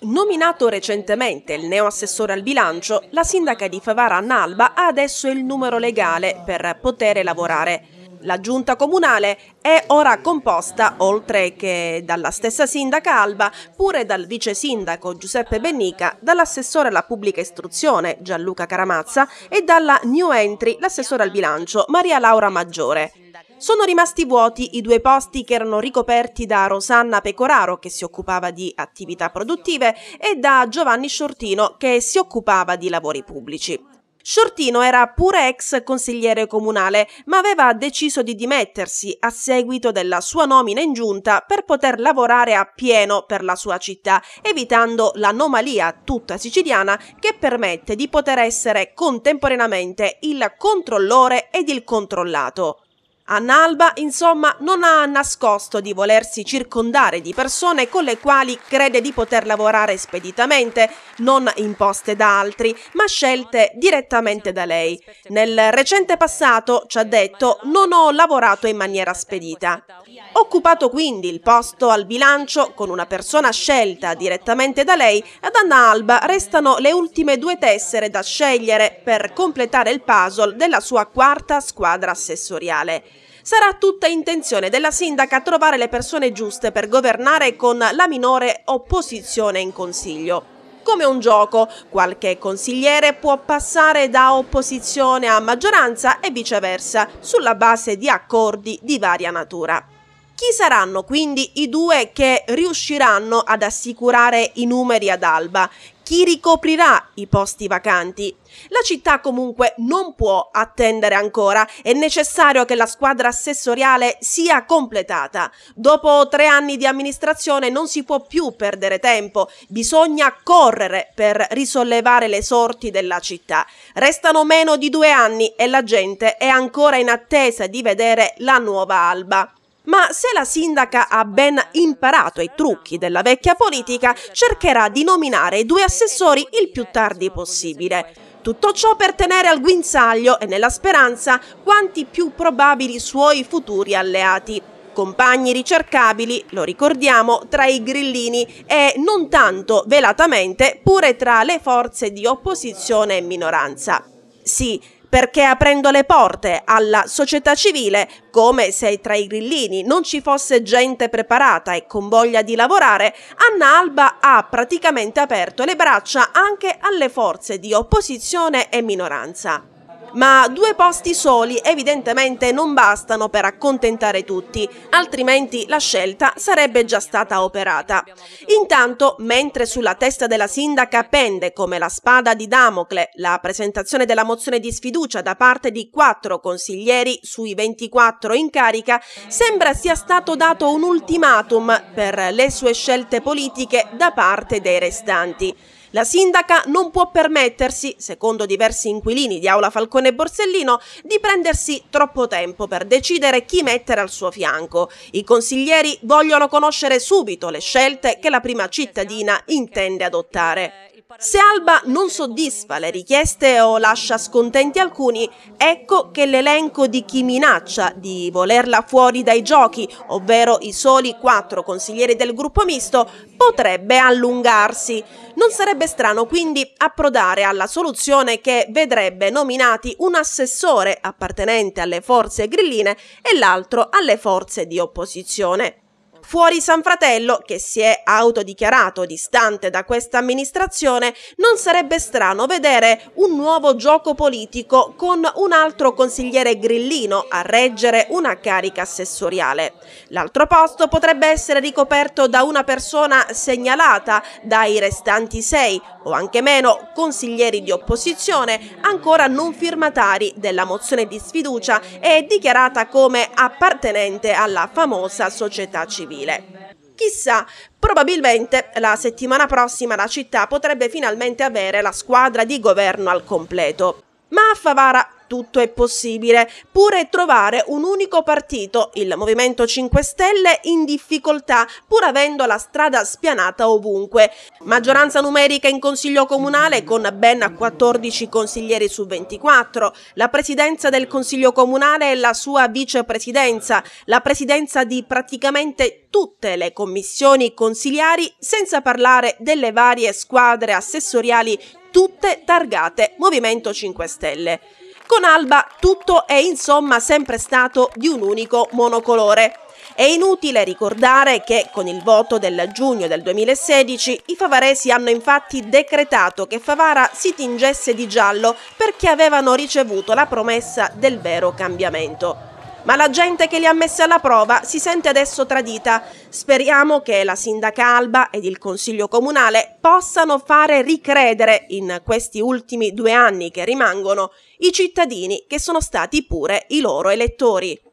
Nominato recentemente il neoassessore al bilancio, la sindaca di Favara Nalba ha adesso il numero legale per poter lavorare. La giunta comunale è ora composta, oltre che dalla stessa sindaca Alba, pure dal vice sindaco Giuseppe Bennica, dall'assessore alla pubblica istruzione Gianluca Caramazza e dalla new entry, l'assessore al bilancio Maria Laura Maggiore. Sono rimasti vuoti i due posti che erano ricoperti da Rosanna Pecoraro, che si occupava di attività produttive, e da Giovanni Sciortino, che si occupava di lavori pubblici. Sciortino era pure ex consigliere comunale, ma aveva deciso di dimettersi a seguito della sua nomina in giunta per poter lavorare a pieno per la sua città, evitando l'anomalia tutta siciliana che permette di poter essere contemporaneamente il controllore ed il controllato. Annalba, insomma, non ha nascosto di volersi circondare di persone con le quali crede di poter lavorare speditamente, non imposte da altri, ma scelte direttamente da lei. Nel recente passato, ci ha detto, non ho lavorato in maniera spedita. Occupato quindi il posto al bilancio con una persona scelta direttamente da lei, ad Anna Alba restano le ultime due tessere da scegliere per completare il puzzle della sua quarta squadra assessoriale. Sarà tutta intenzione della sindaca trovare le persone giuste per governare con la minore opposizione in consiglio come un gioco. Qualche consigliere può passare da opposizione a maggioranza e viceversa, sulla base di accordi di varia natura. Chi saranno quindi i due che riusciranno ad assicurare i numeri ad Alba? Chi ricoprirà i posti vacanti? La città comunque non può attendere ancora, è necessario che la squadra assessoriale sia completata. Dopo tre anni di amministrazione non si può più perdere tempo, bisogna correre per risollevare le sorti della città. Restano meno di due anni e la gente è ancora in attesa di vedere la nuova alba. Ma se la sindaca ha ben imparato i trucchi della vecchia politica, cercherà di nominare i due assessori il più tardi possibile. Tutto ciò per tenere al guinzaglio e nella speranza quanti più probabili suoi futuri alleati. Compagni ricercabili, lo ricordiamo, tra i grillini e non tanto velatamente pure tra le forze di opposizione e minoranza. Sì, perché aprendo le porte alla società civile, come se tra i grillini non ci fosse gente preparata e con voglia di lavorare, Anna Alba ha praticamente aperto le braccia anche alle forze di opposizione e minoranza. Ma due posti soli evidentemente non bastano per accontentare tutti, altrimenti la scelta sarebbe già stata operata. Intanto, mentre sulla testa della sindaca pende come la spada di Damocle la presentazione della mozione di sfiducia da parte di quattro consiglieri sui 24 in carica, sembra sia stato dato un ultimatum per le sue scelte politiche da parte dei restanti. La sindaca non può permettersi, secondo diversi inquilini di Aula Falcone e Borsellino, di prendersi troppo tempo per decidere chi mettere al suo fianco. I consiglieri vogliono conoscere subito le scelte che la prima cittadina intende adottare. Se Alba non soddisfa le richieste o lascia scontenti alcuni, ecco che l'elenco di chi minaccia di volerla fuori dai giochi, ovvero i soli quattro consiglieri del gruppo misto, potrebbe allungarsi. Non sarebbe strano quindi approdare alla soluzione che vedrebbe nominati un assessore appartenente alle forze grilline e l'altro alle forze di opposizione fuori San Fratello, che si è autodichiarato distante da questa amministrazione, non sarebbe strano vedere un nuovo gioco politico con un altro consigliere grillino a reggere una carica assessoriale. L'altro posto potrebbe essere ricoperto da una persona segnalata dai restanti sei, o anche meno consiglieri di opposizione ancora non firmatari della mozione di sfiducia e dichiarata come appartenente alla famosa società civile. Chissà, probabilmente la settimana prossima la città potrebbe finalmente avere la squadra di governo al completo. Ma a Favara tutto è possibile, pure trovare un unico partito, il Movimento 5 Stelle, in difficoltà, pur avendo la strada spianata ovunque. Maggioranza numerica in Consiglio Comunale con ben 14 consiglieri su 24, la presidenza del Consiglio Comunale e la sua vicepresidenza, la presidenza di praticamente tutte le commissioni consigliari, senza parlare delle varie squadre assessoriali tutte targate Movimento 5 Stelle. Con Alba tutto è insomma sempre stato di un unico monocolore. È inutile ricordare che con il voto del giugno del 2016 i favaresi hanno infatti decretato che Favara si tingesse di giallo perché avevano ricevuto la promessa del vero cambiamento ma la gente che li ha messi alla prova si sente adesso tradita. Speriamo che la sindaca Alba ed il Consiglio Comunale possano fare ricredere in questi ultimi due anni che rimangono i cittadini che sono stati pure i loro elettori.